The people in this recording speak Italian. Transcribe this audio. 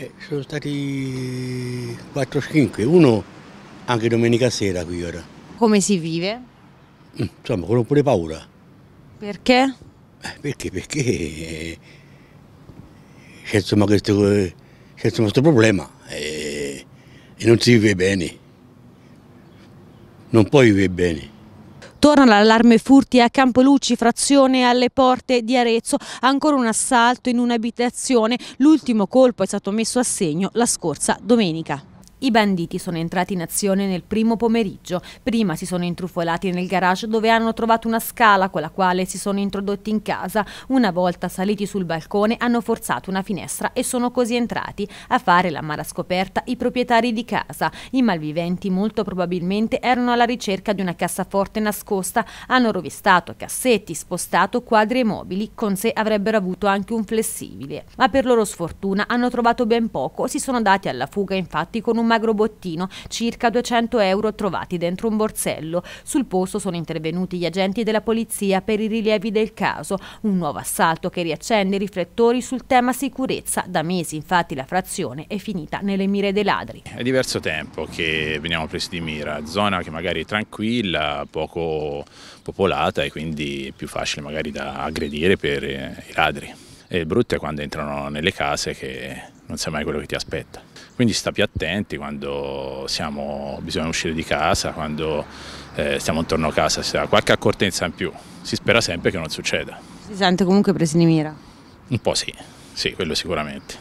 Eh, sono stati 4-5, uno anche domenica sera qui ora. Come si vive? Mm, insomma, con pure paura. Perché? Eh, perché? Perché eh, c'è insomma questo, insomma questo problema e, eh, e non si vive bene. Non puoi vivere bene. Torna l'allarme furti a Campolucci, frazione alle porte di Arezzo, ancora un assalto in un'abitazione, l'ultimo colpo è stato messo a segno la scorsa domenica. I banditi sono entrati in azione nel primo pomeriggio. Prima si sono intrufolati nel garage dove hanno trovato una scala con la quale si sono introdotti in casa. Una volta saliti sul balcone hanno forzato una finestra e sono così entrati. A fare la mala scoperta i proprietari di casa. I malviventi molto probabilmente erano alla ricerca di una cassaforte nascosta. Hanno rovistato cassetti, spostato quadri e mobili. Con sé avrebbero avuto anche un flessibile. Ma per loro sfortuna hanno trovato ben poco. Si sono dati alla fuga infatti con un magro bottino, circa 200 euro trovati dentro un borsello. Sul posto sono intervenuti gli agenti della polizia per i rilievi del caso, un nuovo assalto che riaccende i riflettori sul tema sicurezza. Da mesi infatti la frazione è finita nelle mire dei ladri. È diverso tempo che veniamo presi di mira, zona che magari è tranquilla, poco popolata e quindi più facile magari da aggredire per eh, i ladri. E il brutto è quando entrano nelle case che non sai mai quello che ti aspetta. Quindi stappi attenti quando siamo, bisogna uscire di casa, quando eh, stiamo intorno a casa, si ha qualche accortezza in più. Si spera sempre che non succeda. Si sente comunque presi di mira? Un po' sì, sì, quello sicuramente.